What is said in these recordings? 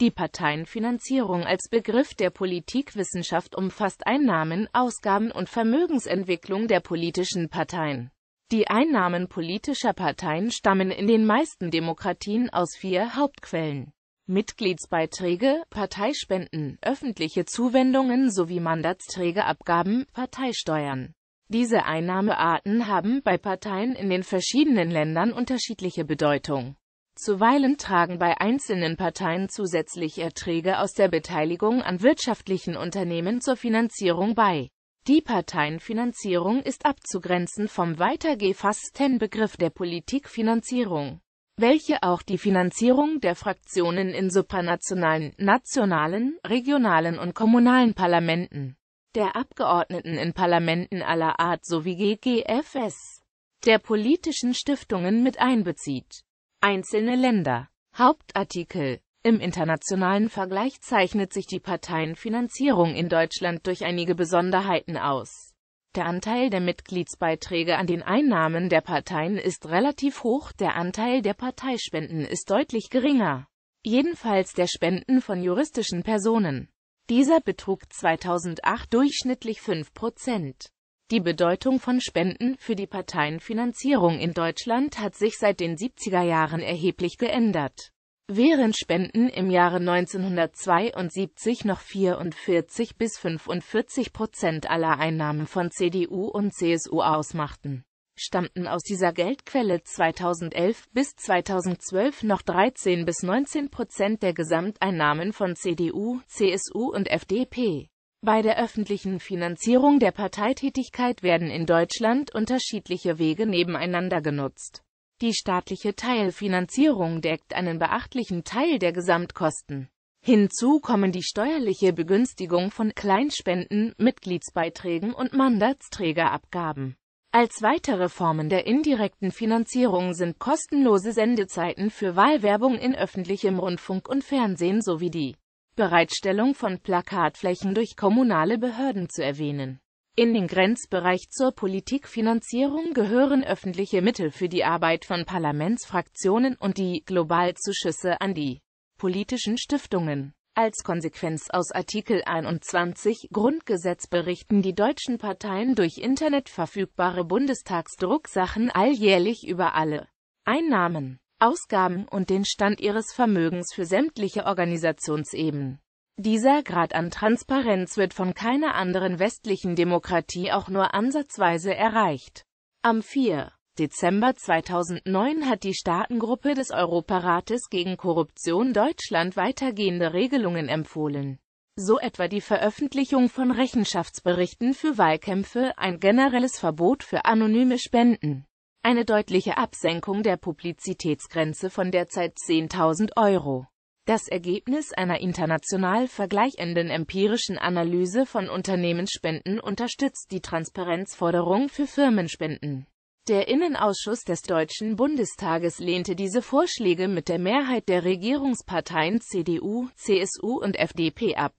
Die Parteienfinanzierung als Begriff der Politikwissenschaft umfasst Einnahmen, Ausgaben und Vermögensentwicklung der politischen Parteien. Die Einnahmen politischer Parteien stammen in den meisten Demokratien aus vier Hauptquellen. Mitgliedsbeiträge, Parteispenden, öffentliche Zuwendungen sowie Mandatsträgerabgaben, Parteisteuern. Diese Einnahmearten haben bei Parteien in den verschiedenen Ländern unterschiedliche Bedeutung. Zuweilen tragen bei einzelnen Parteien zusätzlich Erträge aus der Beteiligung an wirtschaftlichen Unternehmen zur Finanzierung bei. Die Parteienfinanzierung ist abzugrenzen vom weiter gefassten Begriff der Politikfinanzierung, welche auch die Finanzierung der Fraktionen in supranationalen, nationalen, regionalen und kommunalen Parlamenten, der Abgeordneten in Parlamenten aller Art sowie GGFS, der politischen Stiftungen mit einbezieht Einzelne Länder. Hauptartikel im internationalen Vergleich zeichnet sich die Parteienfinanzierung in Deutschland durch einige Besonderheiten aus. Der Anteil der Mitgliedsbeiträge an den Einnahmen der Parteien ist relativ hoch, der Anteil der Parteispenden ist deutlich geringer. Jedenfalls der Spenden von juristischen Personen. Dieser betrug 2008 durchschnittlich 5 Prozent. Die Bedeutung von Spenden für die Parteienfinanzierung in Deutschland hat sich seit den 70er Jahren erheblich geändert. Während Spenden im Jahre 1972 noch 44 bis 45 Prozent aller Einnahmen von CDU und CSU ausmachten, stammten aus dieser Geldquelle 2011 bis 2012 noch 13 bis 19 Prozent der Gesamteinnahmen von CDU, CSU und FDP. Bei der öffentlichen Finanzierung der Parteitätigkeit werden in Deutschland unterschiedliche Wege nebeneinander genutzt. Die staatliche Teilfinanzierung deckt einen beachtlichen Teil der Gesamtkosten. Hinzu kommen die steuerliche Begünstigung von Kleinspenden, Mitgliedsbeiträgen und Mandatsträgerabgaben. Als weitere Formen der indirekten Finanzierung sind kostenlose Sendezeiten für Wahlwerbung in öffentlichem Rundfunk und Fernsehen sowie die Bereitstellung von Plakatflächen durch kommunale Behörden zu erwähnen. In den Grenzbereich zur Politikfinanzierung gehören öffentliche Mittel für die Arbeit von Parlamentsfraktionen und die Globalzuschüsse an die politischen Stiftungen. Als Konsequenz aus Artikel 21 Grundgesetz berichten die deutschen Parteien durch Internet verfügbare Bundestagsdrucksachen alljährlich über alle Einnahmen Ausgaben und den Stand ihres Vermögens für sämtliche Organisationsebenen. Dieser Grad an Transparenz wird von keiner anderen westlichen Demokratie auch nur ansatzweise erreicht. Am 4. Dezember 2009 hat die Staatengruppe des Europarates gegen Korruption Deutschland weitergehende Regelungen empfohlen. So etwa die Veröffentlichung von Rechenschaftsberichten für Wahlkämpfe, ein generelles Verbot für anonyme Spenden eine deutliche Absenkung der Publizitätsgrenze von derzeit 10.000 Euro. Das Ergebnis einer international vergleichenden empirischen Analyse von Unternehmensspenden unterstützt die Transparenzforderung für Firmenspenden. Der Innenausschuss des Deutschen Bundestages lehnte diese Vorschläge mit der Mehrheit der Regierungsparteien CDU, CSU und FDP ab.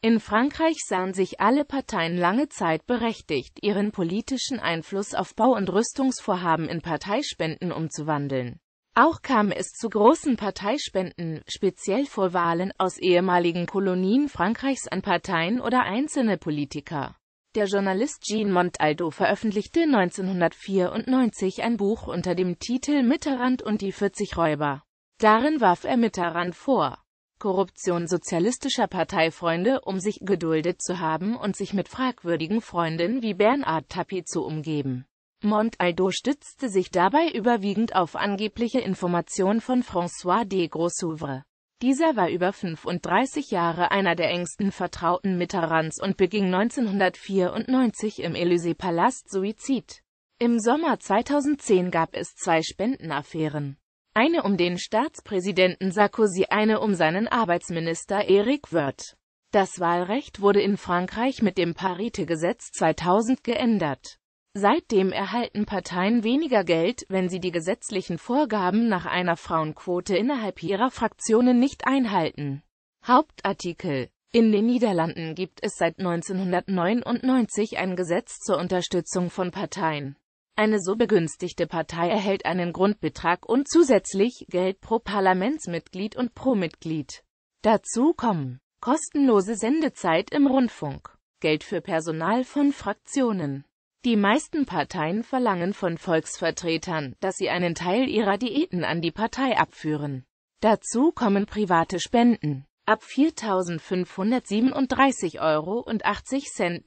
In Frankreich sahen sich alle Parteien lange Zeit berechtigt, ihren politischen Einfluss auf Bau- und Rüstungsvorhaben in Parteispenden umzuwandeln. Auch kam es zu großen Parteispenden, speziell vor Wahlen aus ehemaligen Kolonien Frankreichs an Parteien oder einzelne Politiker. Der Journalist Jean Montaldo veröffentlichte 1994 ein Buch unter dem Titel Mitterrand und die 40 Räuber. Darin warf er Mitterrand vor, Korruption sozialistischer Parteifreunde, um sich geduldet zu haben und sich mit fragwürdigen Freunden wie Bernard Tapie zu umgeben. Montaldo stützte sich dabei überwiegend auf angebliche Informationen von François de Grossouvre. Dieser war über 35 Jahre einer der engsten Vertrauten Mitterrands und beging 1994 im Élysée-Palast Suizid. Im Sommer 2010 gab es zwei Spendenaffären eine um den Staatspräsidenten Sarkozy, eine um seinen Arbeitsminister Eric Wirth. Das Wahlrecht wurde in Frankreich mit dem Parite-Gesetz 2000 geändert. Seitdem erhalten Parteien weniger Geld, wenn sie die gesetzlichen Vorgaben nach einer Frauenquote innerhalb ihrer Fraktionen nicht einhalten. Hauptartikel in den Niederlanden gibt es seit 1999 ein Gesetz zur Unterstützung von Parteien. Eine so begünstigte Partei erhält einen Grundbetrag und zusätzlich Geld pro Parlamentsmitglied und pro Mitglied. Dazu kommen kostenlose Sendezeit im Rundfunk, Geld für Personal von Fraktionen. Die meisten Parteien verlangen von Volksvertretern, dass sie einen Teil ihrer Diäten an die Partei abführen. Dazu kommen private Spenden. Ab 4.537,80 Euro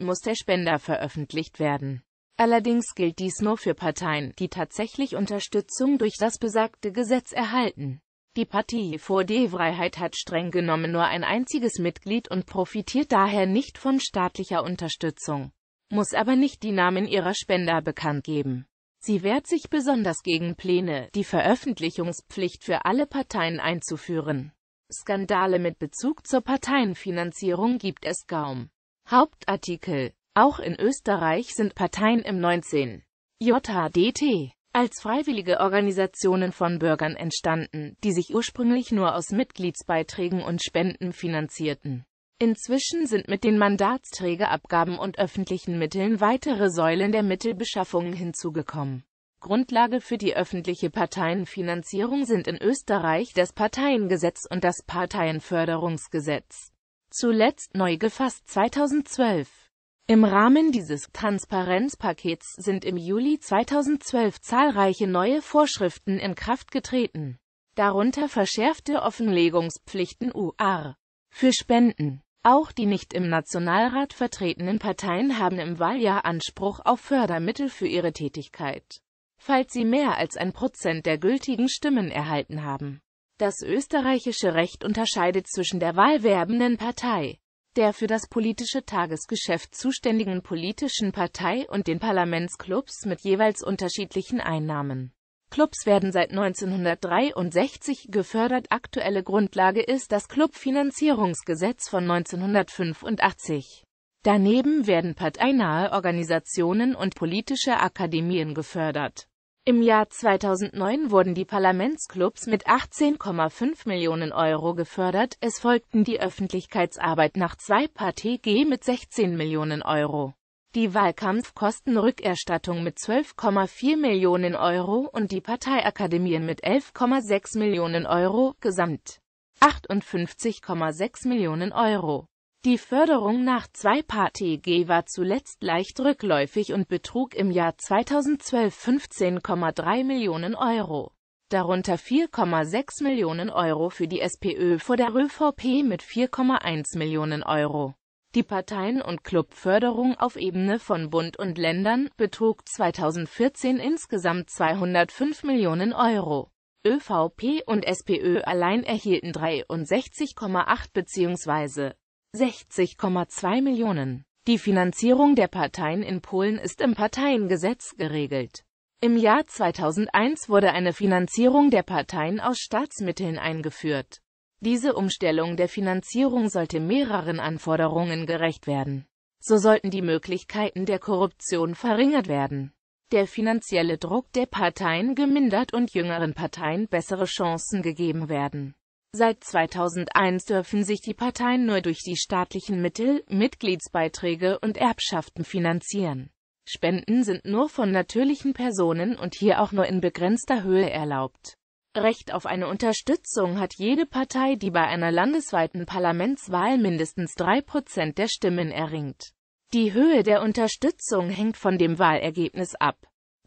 muss der Spender veröffentlicht werden. Allerdings gilt dies nur für Parteien, die tatsächlich Unterstützung durch das besagte Gesetz erhalten. Die Partie vor die Freiheit hat streng genommen nur ein einziges Mitglied und profitiert daher nicht von staatlicher Unterstützung, muss aber nicht die Namen ihrer Spender bekannt geben. Sie wehrt sich besonders gegen Pläne, die Veröffentlichungspflicht für alle Parteien einzuführen. Skandale mit Bezug zur Parteienfinanzierung gibt es kaum. Hauptartikel auch in Österreich sind Parteien im 19. JHDT als freiwillige Organisationen von Bürgern entstanden, die sich ursprünglich nur aus Mitgliedsbeiträgen und Spenden finanzierten. Inzwischen sind mit den Mandatsträgerabgaben und öffentlichen Mitteln weitere Säulen der Mittelbeschaffung hinzugekommen. Grundlage für die öffentliche Parteienfinanzierung sind in Österreich das Parteiengesetz und das Parteienförderungsgesetz. Zuletzt neu gefasst 2012. Im Rahmen dieses Transparenzpakets sind im Juli 2012 zahlreiche neue Vorschriften in Kraft getreten, darunter verschärfte Offenlegungspflichten UR für Spenden. Auch die nicht im Nationalrat vertretenen Parteien haben im Wahljahr Anspruch auf Fördermittel für ihre Tätigkeit, falls sie mehr als ein Prozent der gültigen Stimmen erhalten haben. Das österreichische Recht unterscheidet zwischen der wahlwerbenden Partei der für das politische Tagesgeschäft zuständigen politischen Partei und den Parlamentsklubs mit jeweils unterschiedlichen Einnahmen. Clubs werden seit 1963 gefördert. Aktuelle Grundlage ist das Clubfinanzierungsgesetz von 1985. Daneben werden parteinahe Organisationen und politische Akademien gefördert im Jahr 2009 wurden die Parlamentsclubs mit 18,5 Millionen Euro gefördert, es folgten die Öffentlichkeitsarbeit nach 2 PartG mit 16 Millionen Euro, die Wahlkampfkostenrückerstattung mit 12,4 Millionen Euro und die Parteiakademien mit 11,6 Millionen Euro, gesamt 58,6 Millionen Euro. Die Förderung nach 2-Party-EG war zuletzt leicht rückläufig und betrug im Jahr 2012 15,3 Millionen Euro, darunter 4,6 Millionen Euro für die SPÖ vor der ÖVP mit 4,1 Millionen Euro. Die Parteien- und Clubförderung auf Ebene von Bund und Ländern betrug 2014 insgesamt 205 Millionen Euro. ÖVP und SPÖ allein erhielten 63,8 bzw. 60,2 Millionen. Die Finanzierung der Parteien in Polen ist im Parteiengesetz geregelt. Im Jahr 2001 wurde eine Finanzierung der Parteien aus Staatsmitteln eingeführt. Diese Umstellung der Finanzierung sollte mehreren Anforderungen gerecht werden. So sollten die Möglichkeiten der Korruption verringert werden, der finanzielle Druck der Parteien gemindert und jüngeren Parteien bessere Chancen gegeben werden. Seit 2001 dürfen sich die Parteien nur durch die staatlichen Mittel, Mitgliedsbeiträge und Erbschaften finanzieren. Spenden sind nur von natürlichen Personen und hier auch nur in begrenzter Höhe erlaubt. Recht auf eine Unterstützung hat jede Partei, die bei einer landesweiten Parlamentswahl mindestens drei Prozent der Stimmen erringt. Die Höhe der Unterstützung hängt von dem Wahlergebnis ab.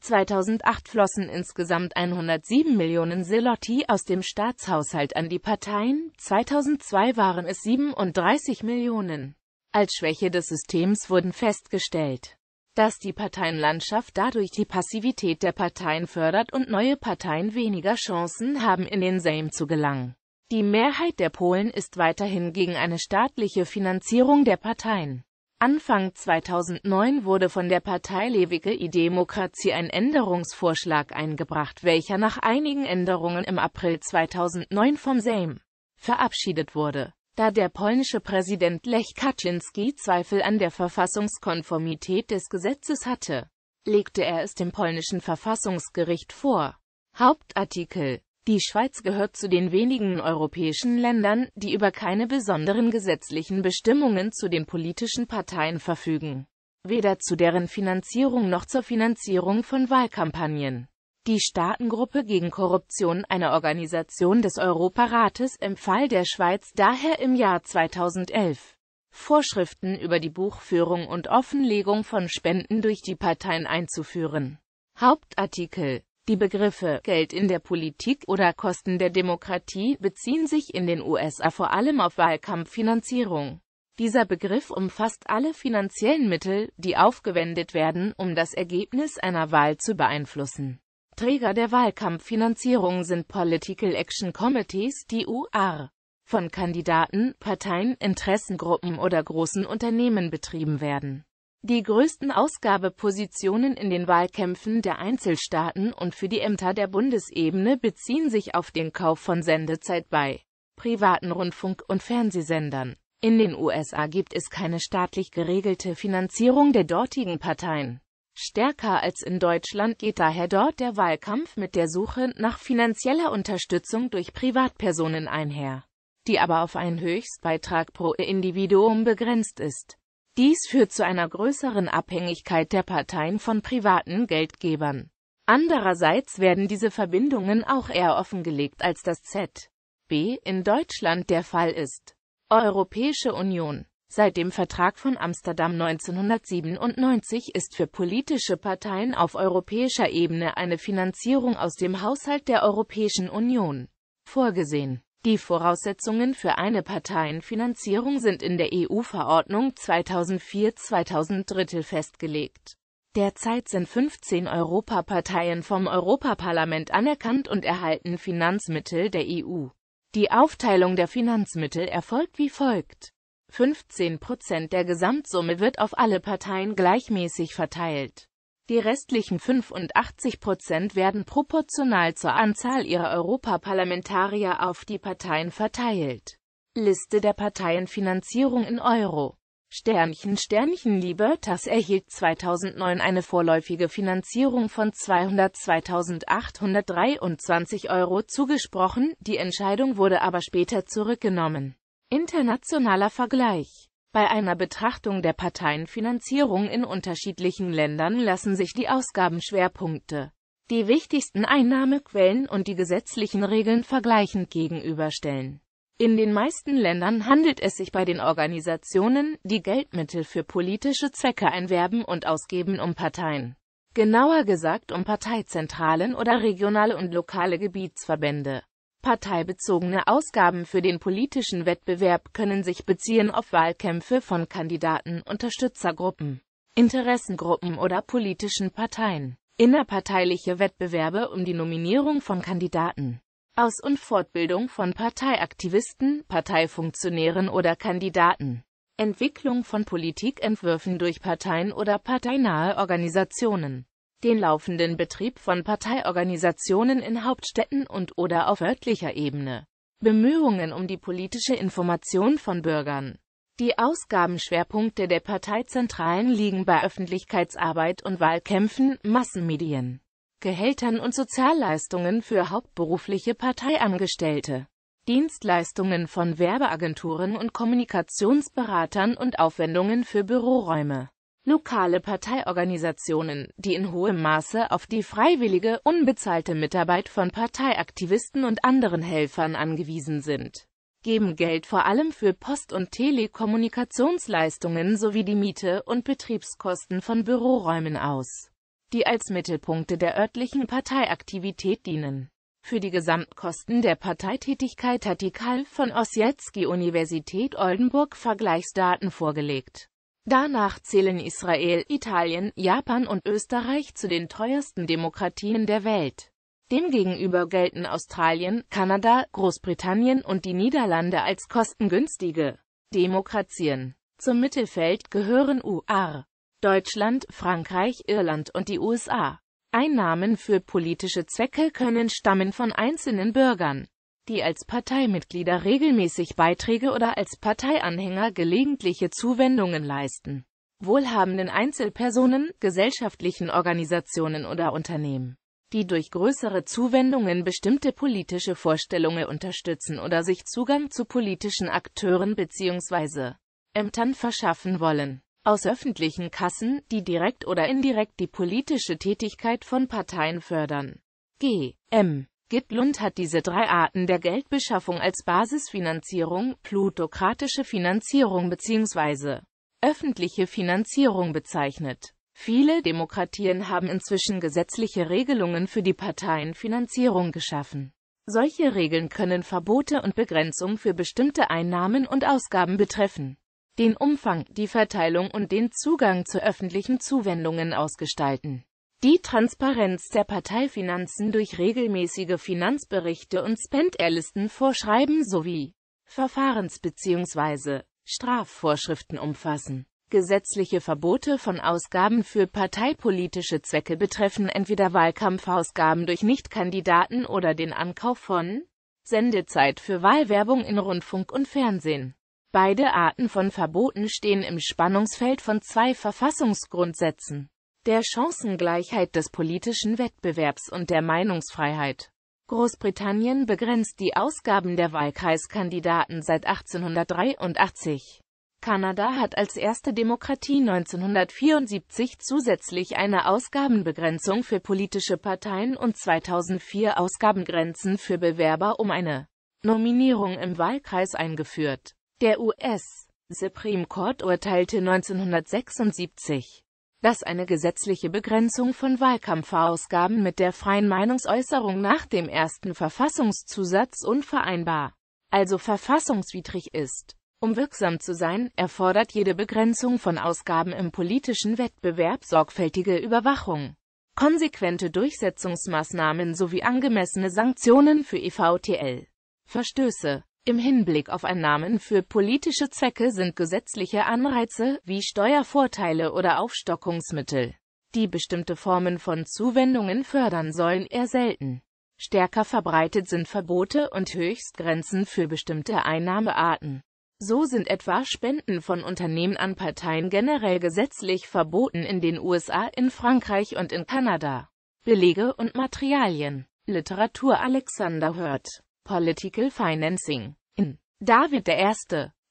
2008 flossen insgesamt 107 Millionen Zloty aus dem Staatshaushalt an die Parteien, 2002 waren es 37 Millionen. Als Schwäche des Systems wurden festgestellt, dass die Parteienlandschaft dadurch die Passivität der Parteien fördert und neue Parteien weniger Chancen haben, in den Sejm zu gelangen. Die Mehrheit der Polen ist weiterhin gegen eine staatliche Finanzierung der Parteien. Anfang 2009 wurde von der Partei Lewige Idemokratie ein Änderungsvorschlag eingebracht, welcher nach einigen Änderungen im April 2009 vom Sejm verabschiedet wurde. Da der polnische Präsident Lech Kaczynski Zweifel an der Verfassungskonformität des Gesetzes hatte, legte er es dem polnischen Verfassungsgericht vor. Hauptartikel die Schweiz gehört zu den wenigen europäischen Ländern, die über keine besonderen gesetzlichen Bestimmungen zu den politischen Parteien verfügen. Weder zu deren Finanzierung noch zur Finanzierung von Wahlkampagnen. Die Staatengruppe gegen Korruption, einer Organisation des Europarates, empfahl der Schweiz daher im Jahr 2011, Vorschriften über die Buchführung und Offenlegung von Spenden durch die Parteien einzuführen. Hauptartikel die Begriffe Geld in der Politik oder Kosten der Demokratie beziehen sich in den USA vor allem auf Wahlkampffinanzierung. Dieser Begriff umfasst alle finanziellen Mittel, die aufgewendet werden, um das Ergebnis einer Wahl zu beeinflussen. Träger der Wahlkampffinanzierung sind Political Action Committees, die UR, von Kandidaten, Parteien, Interessengruppen oder großen Unternehmen betrieben werden die größten Ausgabepositionen in den Wahlkämpfen der Einzelstaaten und für die Ämter der Bundesebene beziehen sich auf den Kauf von Sendezeit bei privaten Rundfunk- und Fernsehsendern. In den USA gibt es keine staatlich geregelte Finanzierung der dortigen Parteien. Stärker als in Deutschland geht daher dort der Wahlkampf mit der Suche nach finanzieller Unterstützung durch Privatpersonen einher, die aber auf einen Höchstbeitrag pro Individuum begrenzt ist. Dies führt zu einer größeren Abhängigkeit der Parteien von privaten Geldgebern. Andererseits werden diese Verbindungen auch eher offengelegt als das ZB in Deutschland der Fall ist. Europäische Union Seit dem Vertrag von Amsterdam 1997 ist für politische Parteien auf europäischer Ebene eine Finanzierung aus dem Haushalt der Europäischen Union vorgesehen die Voraussetzungen für eine Parteienfinanzierung sind in der EU-Verordnung 2004-2003 festgelegt. Derzeit sind 15 Europaparteien vom Europaparlament anerkannt und erhalten Finanzmittel der EU. Die Aufteilung der Finanzmittel erfolgt wie folgt. 15 Prozent der Gesamtsumme wird auf alle Parteien gleichmäßig verteilt. Die restlichen 85 Prozent werden proportional zur Anzahl ihrer Europaparlamentarier auf die Parteien verteilt. Liste der Parteienfinanzierung in Euro Sternchen Sternchen Libertas erhielt 2009 eine vorläufige Finanzierung von 202.823 Euro zugesprochen, die Entscheidung wurde aber später zurückgenommen. Internationaler Vergleich bei einer Betrachtung der Parteienfinanzierung in unterschiedlichen Ländern lassen sich die Ausgabenschwerpunkte, die wichtigsten Einnahmequellen und die gesetzlichen Regeln vergleichend gegenüberstellen. In den meisten Ländern handelt es sich bei den Organisationen, die Geldmittel für politische Zwecke einwerben und ausgeben, um Parteien. Genauer gesagt um Parteizentralen oder regionale und lokale Gebietsverbände. Parteibezogene Ausgaben für den politischen Wettbewerb können sich beziehen auf Wahlkämpfe von Kandidaten, Unterstützergruppen, Interessengruppen oder politischen Parteien, innerparteiliche Wettbewerbe um die Nominierung von Kandidaten, Aus- und Fortbildung von Parteiaktivisten, Parteifunktionären oder Kandidaten, Entwicklung von Politikentwürfen durch Parteien oder parteinahe Organisationen den laufenden Betrieb von Parteiorganisationen in Hauptstädten und oder auf örtlicher Ebene. Bemühungen um die politische Information von Bürgern. Die Ausgabenschwerpunkte der Parteizentralen liegen bei Öffentlichkeitsarbeit und Wahlkämpfen, Massenmedien, Gehältern und Sozialleistungen für hauptberufliche Parteiangestellte, Dienstleistungen von Werbeagenturen und Kommunikationsberatern und Aufwendungen für Büroräume. Lokale Parteiorganisationen, die in hohem Maße auf die freiwillige, unbezahlte Mitarbeit von Parteiaktivisten und anderen Helfern angewiesen sind, geben Geld vor allem für Post- und Telekommunikationsleistungen sowie die Miete und Betriebskosten von Büroräumen aus, die als Mittelpunkte der örtlichen Parteiaktivität dienen. Für die Gesamtkosten der Parteitätigkeit hat die Karl von Ossietzky Universität Oldenburg Vergleichsdaten vorgelegt. Danach zählen Israel, Italien, Japan und Österreich zu den teuersten Demokratien der Welt. Demgegenüber gelten Australien, Kanada, Großbritannien und die Niederlande als kostengünstige Demokratien. Zum Mittelfeld gehören UR, Deutschland, Frankreich, Irland und die USA. Einnahmen für politische Zwecke können stammen von einzelnen Bürgern, die als Parteimitglieder regelmäßig Beiträge oder als Parteianhänger gelegentliche Zuwendungen leisten. Wohlhabenden Einzelpersonen, gesellschaftlichen Organisationen oder Unternehmen, die durch größere Zuwendungen bestimmte politische Vorstellungen unterstützen oder sich Zugang zu politischen Akteuren bzw. Ämtern verschaffen wollen. Aus öffentlichen Kassen, die direkt oder indirekt die politische Tätigkeit von Parteien fördern. G. M. Gitlund hat diese drei Arten der Geldbeschaffung als Basisfinanzierung, plutokratische Finanzierung bzw. öffentliche Finanzierung bezeichnet. Viele Demokratien haben inzwischen gesetzliche Regelungen für die Parteienfinanzierung geschaffen. Solche Regeln können Verbote und Begrenzung für bestimmte Einnahmen und Ausgaben betreffen, den Umfang, die Verteilung und den Zugang zu öffentlichen Zuwendungen ausgestalten. Die Transparenz der Parteifinanzen durch regelmäßige Finanzberichte und Spenderlisten vorschreiben sowie Verfahrens- bzw. Strafvorschriften umfassen. Gesetzliche Verbote von Ausgaben für parteipolitische Zwecke betreffen entweder Wahlkampfausgaben durch Nichtkandidaten oder den Ankauf von Sendezeit für Wahlwerbung in Rundfunk und Fernsehen. Beide Arten von Verboten stehen im Spannungsfeld von zwei Verfassungsgrundsätzen der Chancengleichheit des politischen Wettbewerbs und der Meinungsfreiheit. Großbritannien begrenzt die Ausgaben der Wahlkreiskandidaten seit 1883. Kanada hat als erste Demokratie 1974 zusätzlich eine Ausgabenbegrenzung für politische Parteien und 2004 Ausgabengrenzen für Bewerber um eine Nominierung im Wahlkreis eingeführt. Der US Supreme Court urteilte 1976, dass eine gesetzliche Begrenzung von Wahlkampfausgaben mit der freien Meinungsäußerung nach dem ersten Verfassungszusatz unvereinbar, also verfassungswidrig ist. Um wirksam zu sein, erfordert jede Begrenzung von Ausgaben im politischen Wettbewerb sorgfältige Überwachung, konsequente Durchsetzungsmaßnahmen sowie angemessene Sanktionen für EVTL. Verstöße im Hinblick auf Einnahmen für politische Zwecke sind gesetzliche Anreize, wie Steuervorteile oder Aufstockungsmittel, die bestimmte Formen von Zuwendungen fördern sollen, eher selten. Stärker verbreitet sind Verbote und Höchstgrenzen für bestimmte Einnahmearten. So sind etwa Spenden von Unternehmen an Parteien generell gesetzlich verboten in den USA, in Frankreich und in Kanada. Belege und Materialien Literatur Alexander Hurt Political Financing in David I.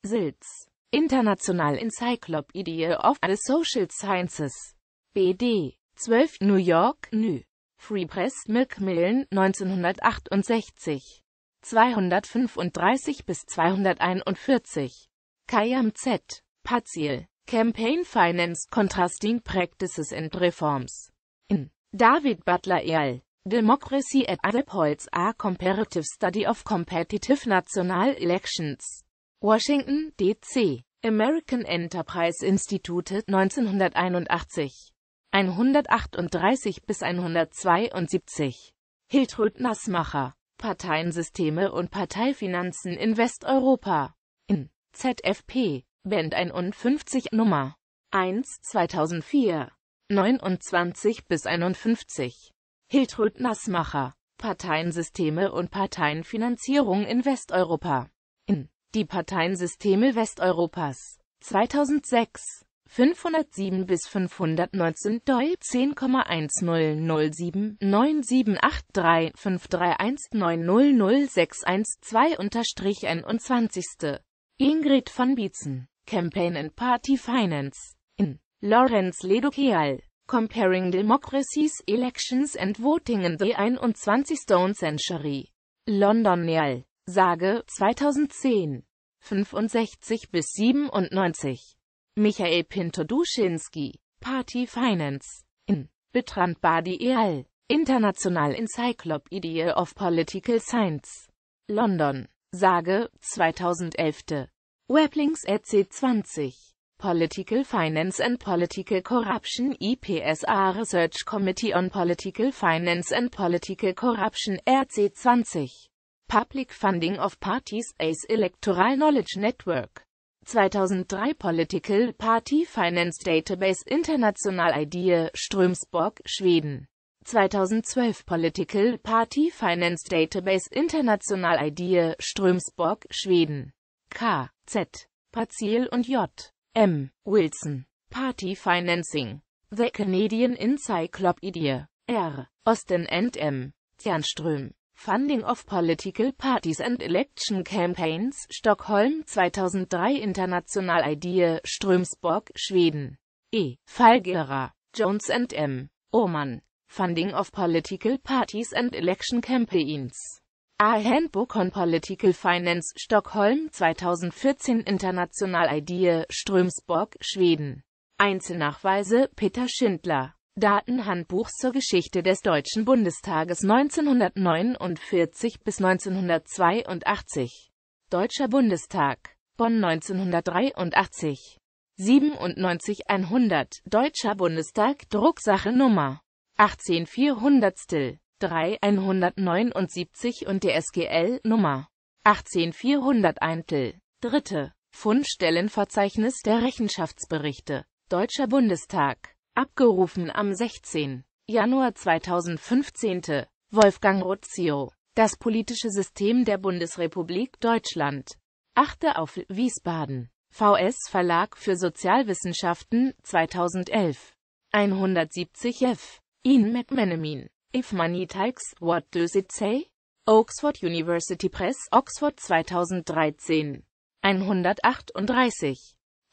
Silz. International Encyclopedia of the Social Sciences. BD. 12 New York, NÜ. Free Press Milkmillen 1968. 235 bis 241. Kayam Z. Paziel. Campaign Finance Contrasting Practices and Reforms. In David Butler et al. Democracy at Other A Comparative Study of Competitive National Elections. Washington, D.C. American Enterprise Institute 1981. 138 bis 172. Hiltrud Nassmacher. Parteiensysteme und Parteifinanzen in Westeuropa. In ZFP. Band 51 Nummer 1 2004. 29 bis 51. Hiltrud Nassmacher Parteiensysteme und Parteienfinanzierung in Westeuropa in Die Parteiensysteme Westeuropas 2006 507 bis 519 doi 10,1007978353190612-21. Ingrid von Bietzen, Campaign and Party Finance in Lorenz Ledokial Comparing Democracies, Elections and Voting in the 21 Stone Century. London Neal. Sage, 2010. 65 bis 97. Michael Pinto-Duschinski. Party Finance. In. Betrand Badi et al. International Encyclopedia of Political Science. London. Sage, 2011. Weblinks EC 20. Political Finance and Political Corruption IPSA e Research Committee on Political Finance and Political Corruption RC20 Public Funding of Parties ACE Electoral Knowledge Network 2003 Political Party Finance Database International IDEA Strömsborg, Schweden 2012 Political Party Finance Database International IDEA Strömsborg, Schweden K. Z. Paziel und J. M. Wilson. Party Financing. The Canadian Encyclopedia. R. Austin and M. Zernström. Funding of Political Parties and Election Campaigns, Stockholm 2003 International Idea. Strömsborg, Schweden. E. Falgera. Jones and M. Oman. Funding of Political Parties and Election Campaigns. A Handbook on Political Finance, Stockholm 2014 International Idee, Strömsborg, Schweden. Einzelnachweise, Peter Schindler. Datenhandbuch zur Geschichte des Deutschen Bundestages 1949 bis 1982. Deutscher Bundestag. Bonn 1983. 97 100. Deutscher Bundestag Drucksache Nummer 18 400. 3 179 und der SGL Nummer 18401 Eintel. Dritte Fundstellenverzeichnis der Rechenschaftsberichte. Deutscher Bundestag. Abgerufen am 16. Januar 2015. Wolfgang Ruzio. Das politische System der Bundesrepublik Deutschland. Achte auf Wiesbaden. VS Verlag für Sozialwissenschaften, 2011. 170 F. Ian McMenamin. If money talks, what does it say? Oxford University Press, Oxford 2013. 138.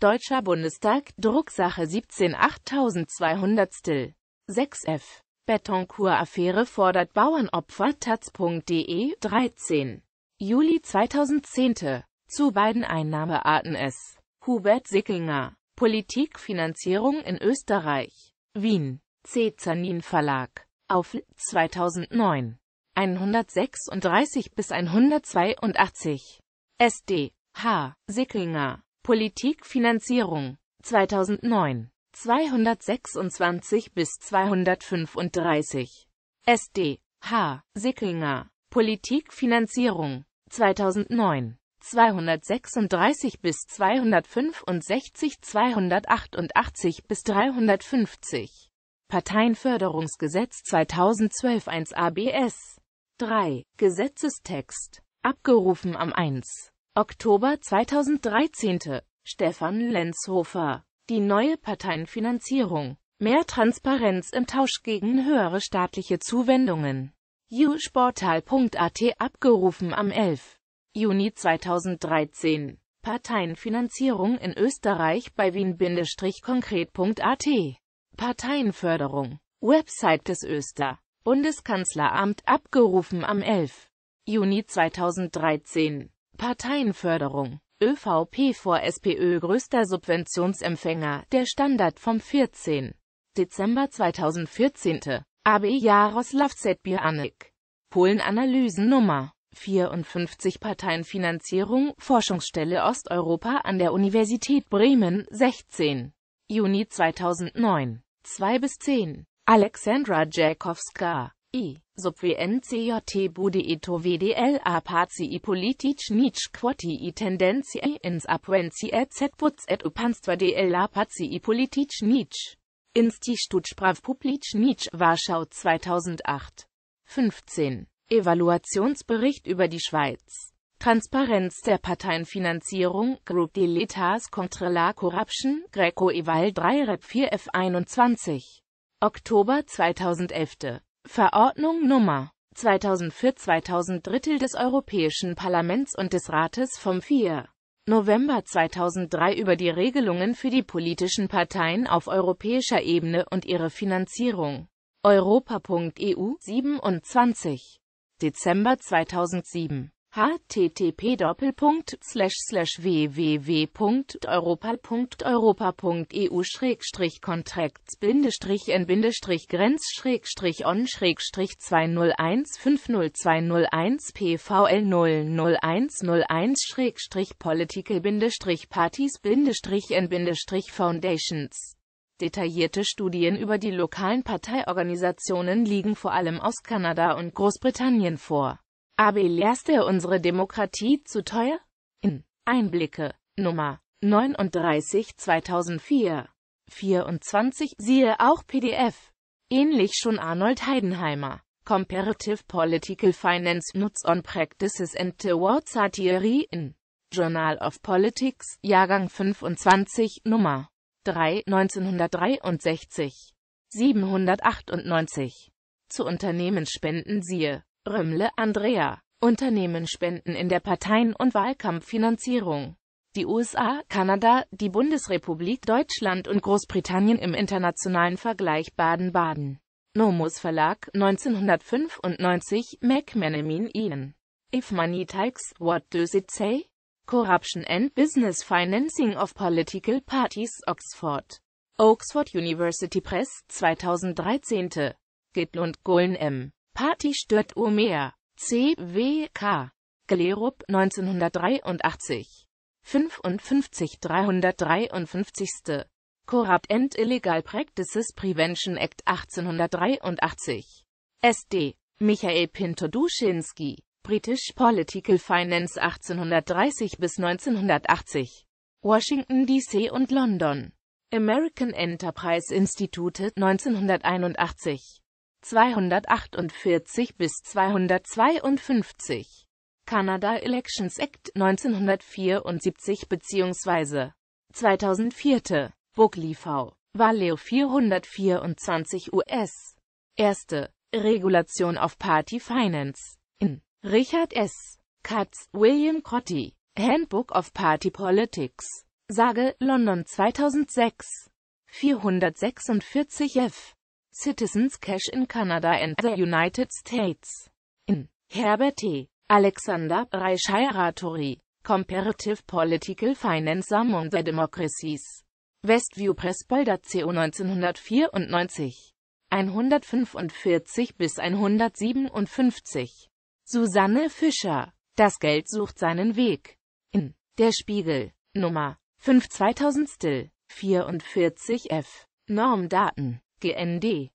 Deutscher Bundestag, Drucksache 17 8200 6f. Betoncourt-Affäre fordert Bauernopfer taz.de 13. Juli 2010. Zu beiden Einnahmearten S. Hubert Sicklinger. Politikfinanzierung in Österreich. Wien. C. Zanin Verlag auf 2009 136 bis 182 SD H. Sicklinger Politik Finanzierung 2009 226 bis 235 SD H. Sicklinger Politik Finanzierung 2009 236 bis 265 288 bis 350 Parteienförderungsgesetz 2012 1 ABS 3 Gesetzestext abgerufen am 1. Oktober 2013 Stefan Lenzhofer Die neue Parteienfinanzierung Mehr Transparenz im Tausch gegen höhere staatliche Zuwendungen yousportal.at abgerufen am 11. Juni 2013 Parteienfinanzierung in Österreich bei wien-konkret.at Parteienförderung. Website des Öster Bundeskanzleramt abgerufen am 11. Juni 2013. Parteienförderung. ÖVP vor SPÖ größter Subventionsempfänger, der Standard vom 14. Dezember 2014. AB Jaroslav Zedbianek. Polenanalysen Nummer 54 Parteienfinanzierung, Forschungsstelle Osteuropa an der Universität Bremen, 16. Juni 2009. 2 bis 10. Alexandra Jakowska, I. Subwe NCJT Budeeto VDL i politic Političnić Quoti I Tendencije ins Apuencije Z Puts et Upanstva DL A Pacii Političnić. Institut Sprav Publičnić Warschau 2008. 15. Evaluationsbericht über die Schweiz Transparenz der Parteienfinanzierung, Group Deletas contre la Corruption, Greco Eval 3 Rep 4 F21. Oktober 2011. Verordnung Nummer 2004-2000 Drittel des Europäischen Parlaments und des Rates vom 4. November 2003 über die Regelungen für die politischen Parteien auf europäischer Ebene und ihre Finanzierung. Europa.eu 27. Dezember 2007 http www.europa.europa.eu contracts n grenz on 20150201 pvl 00101 political parties n foundations Detaillierte Studien über die lokalen Parteiorganisationen liegen vor allem aus Kanada und Großbritannien vor Abelärst unsere Demokratie zu teuer? In Einblicke Nummer 39 2004 24 siehe auch PDF. Ähnlich schon Arnold Heidenheimer. Comparative Political Finance Nuts on Practices and Towards Satire in Journal of Politics, Jahrgang 25, Nummer 3, 1963, 798. Zu Unternehmensspenden siehe Römle Andrea. Unternehmensspenden in der Parteien- und Wahlkampffinanzierung. Die USA, Kanada, die Bundesrepublik Deutschland und Großbritannien im internationalen Vergleich Baden-Baden. Nomus Verlag, 1995, McManaman Ian. If money talks, what does it say? Corruption and Business Financing of Political Parties Oxford. Oxford University Press, 2013. Gitlund Gollen M. Party stört Urmea. CWK. Glerup 1983. 55 353. Corrupt and Illegal Practices Prevention Act 1883. SD. Michael Pinto-Duschinski. British Political Finance 1830 bis 1980. Washington DC und London. American Enterprise Institute 1981. 248 bis 252. Canada Elections Act 1974 bzw. 2004. Buckley v. Valeo 424 US. Erste Regulation auf Party Finance. In Richard S. Katz, William Crotty. Handbook of Party Politics. Sage, London 2006. 446 F. Citizens Cash in Canada and the United States. In Herbert T. Alexander Reishairatori, Comparative Political Finance Among the Democracies. Westview Press CO 1994. 145 bis 157. Susanne Fischer. Das Geld sucht seinen Weg. In Der Spiegel. Nummer 5 2000 Still. 44 F. Normdaten. GND.